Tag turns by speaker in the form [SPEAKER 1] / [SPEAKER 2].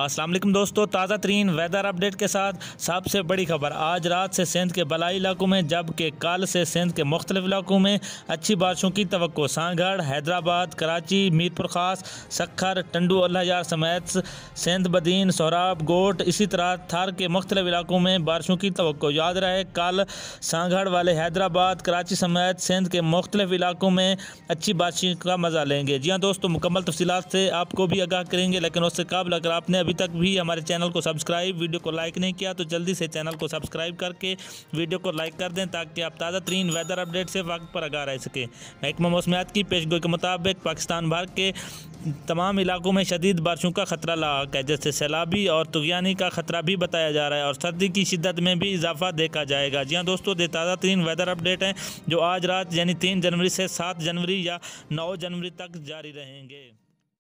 [SPEAKER 1] असलम दोस्तों ताज़ा तरीन वेदर अपडेट के साथ सबसे बड़ी खबर आज रात से सिंध के बलाई इलाकों में जबकि कल से सिंध के मुख्तलिफ इलाकों में अच्छी बारिशों की तो सांगड़ हैदराबाद कराची मीरपुर खास सखर टंडू अल्लाजार समेत सिंध बदीन सोहराब गोट इसी तरह थार के मुख्तलिफ इलाकों में बारिशों की तो याद रहे कल सांगड़ वाले हैदराबाद कराची समेत सिंध के मुख्तलिफ इलाकों में अच्छी बारिश का मज़ा लेंगे जी हाँ दोस्तों मुकम्मल तफसीत से आपको भी आगाह करेंगे लेकिन उससे काबल अगर आपने अभी तक भी हमारे चैनल को सब्सक्राइब वीडियो को लाइक नहीं किया तो जल्दी से चैनल को सब्सक्राइब करके वीडियो को लाइक कर दें ताकि आप ताज़ा तरीन वेदर अपडेट से वक्त पर आगा रह सकें महकमा मौसमियात की पेशगोई के मुताबिक पाकिस्तान भर के तमाम इलाकों में शदीद बारिशों का खतरा लाक है जैसे सैलाबी और तुगयानी का खतरा भी बताया जा रहा है और सर्दी की शिदत में भी इजाफा देखा जाएगा जी हाँ दोस्तों ये ताज़ा तरीन वेदर अपडेट हैं जो आज रात यानी तीन जनवरी से सात जनवरी या नौ जनवरी तक जारी रहेंगे